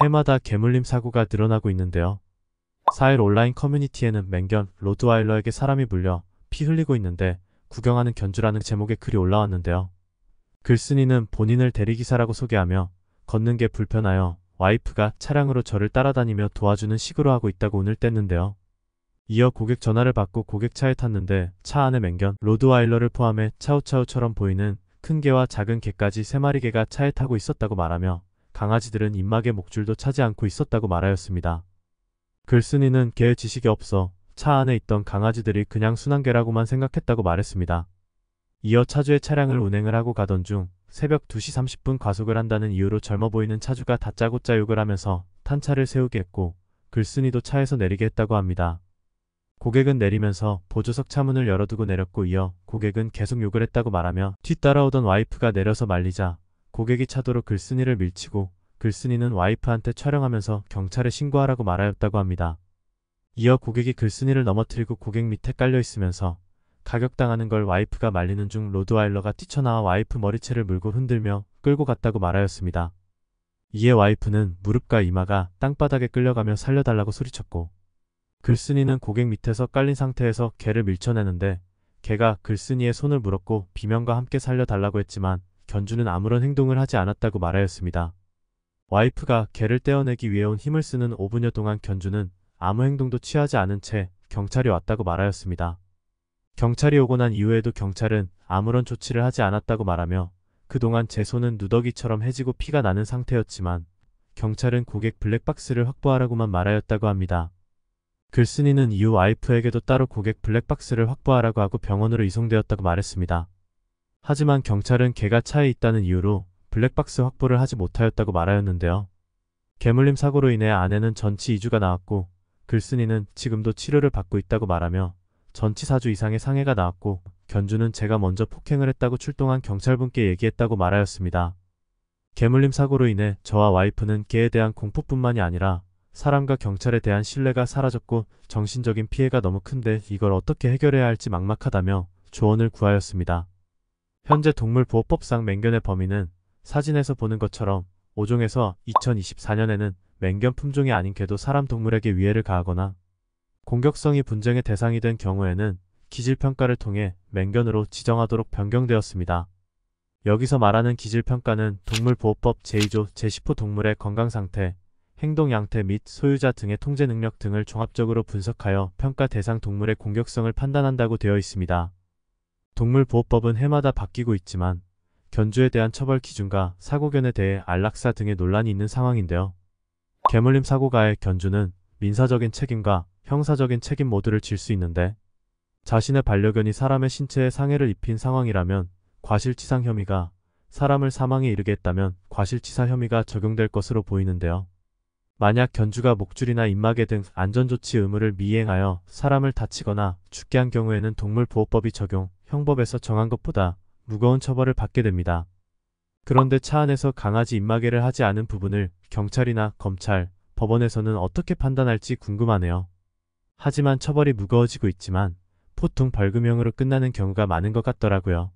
해마다 괴물림 사고가 늘어나고 있는데요. 4일 온라인 커뮤니티에는 맹견 로드와일러에게 사람이 물려 피 흘리고 있는데 구경하는 견주라는 제목의 글이 올라왔는데요. 글쓴이는 본인을 대리기사라고 소개하며 걷는 게 불편하여 와이프가 차량으로 저를 따라다니며 도와주는 식으로 하고 있다고 운을 뗐는데요. 이어 고객 전화를 받고 고객 차에 탔는데 차 안에 맹견 로드와일러를 포함해 차우차우처럼 보이는 큰 개와 작은 개까지 3마리 개가 차에 타고 있었다고 말하며 강아지들은 입막의 목줄도 차지 않고 있었다고 말하였습니다. 글쓴이는 개의 지식이 없어 차 안에 있던 강아지들이 그냥 순한 개라고만 생각했다고 말했습니다. 이어 차주의 차량을 운행을 하고 가던 중 새벽 2시 30분 과속을 한다는 이유로 젊어 보이는 차주가 다짜고짜 욕을 하면서 탄차를 세우게 했고 글쓴이도 차에서 내리게 했다고 합니다. 고객은 내리면서 보조석 차문을 열어두고 내렸고 이어 고객은 계속 욕을 했다고 말하며 뒤따라오던 와이프가 내려서 말리자 고객이 차도록 글쓴이를 밀치고 글쓴이는 와이프한테 촬영하면서 경찰에 신고하라고 말하였다고 합니다. 이어 고객이 글쓴이를 넘어뜨리고 고객 밑에 깔려 있으면서 가격당하는 걸 와이프가 말리는 중 로드와일러가 뛰쳐나와 와이프 머리채를 물고 흔들며 끌고 갔다고 말하였습니다. 이에 와이프는 무릎과 이마가 땅바닥에 끌려가며 살려달라고 소리쳤고 글쓴이는 고객 밑에서 깔린 상태에서 개를 밀쳐내는데 개가 글쓴이의 손을 물었고 비명과 함께 살려달라고 했지만 견주는 아무런 행동을 하지 않았다고 말하였습니다. 와이프가 개를 떼어내기 위해 온 힘을 쓰는 5분여 동안 견주는 아무 행동도 취하지 않은 채 경찰이 왔다고 말하였습니다. 경찰이 오고 난 이후에도 경찰은 아무런 조치를 하지 않았다고 말하며 그동안 제 손은 누더기처럼 해지고 피가 나는 상태였지만 경찰은 고객 블랙박스를 확보하라고만 말하였다고 합니다. 글쓴이는 이후 와이프에게도 따로 고객 블랙박스를 확보하라고 하고 병원으로 이송되었다고 말했습니다. 하지만 경찰은 개가 차에 있다는 이유로 블랙박스 확보를 하지 못하였다고 말하였는데요. 개물림 사고로 인해 아내는 전치 2주가 나왔고 글쓴이는 지금도 치료를 받고 있다고 말하며 전치 4주 이상의 상해가 나왔고 견주는 제가 먼저 폭행을 했다고 출동한 경찰분께 얘기했다고 말하였습니다. 개물림 사고로 인해 저와 와이프는 개에 대한 공포뿐만이 아니라 사람과 경찰에 대한 신뢰가 사라졌고 정신적인 피해가 너무 큰데 이걸 어떻게 해결해야 할지 막막하다며 조언을 구하였습니다. 현재 동물보호법상 맹견의 범위는 사진에서 보는 것처럼 5종에서 2024년에는 맹견 품종이 아닌 개도 사람 동물에게 위해를 가하거나 공격성이 분쟁의 대상이 된 경우에는 기질평가를 통해 맹견으로 지정하도록 변경되었습니다. 여기서 말하는 기질평가는 동물보호법 제2조 제10호 동물의 건강상태, 행동 양태 및 소유자 등의 통제 능력 등을 종합적으로 분석하여 평가 대상 동물의 공격성을 판단한다고 되어 있습니다. 동물보호법은 해마다 바뀌고 있지만 견주에 대한 처벌 기준과 사고견에 대해 안락사 등의 논란이 있는 상황인데요. 개물림 사고가의 견주는 민사적인 책임과 형사적인 책임 모두를 질 수 있는데 자신의 반려견이 사람의 신체에 상해를 입힌 상황이라면 과실치상 혐의가 사람을 사망에 이르게 했다면 과실치사 혐의가 적용될 것으로 보이는데요. 만약 견주가 목줄이나 입마개 등 안전조치 의무를 미행하여 사람을 다치거나 죽게 한 경우에는 동물보호법이 적용, 형법에서 정한 것보다 무거운 처벌을 받게 됩니다. 그런데 차 안에서 강아지 입마개를 하지 않은 부분을 경찰이나 검찰, 법원에서는 어떻게 판단할지 궁금하네요. 하지만 처벌이 무거워지고 있지만 보통 벌금형으로 끝나는 경우가 많은 것 같더라고요.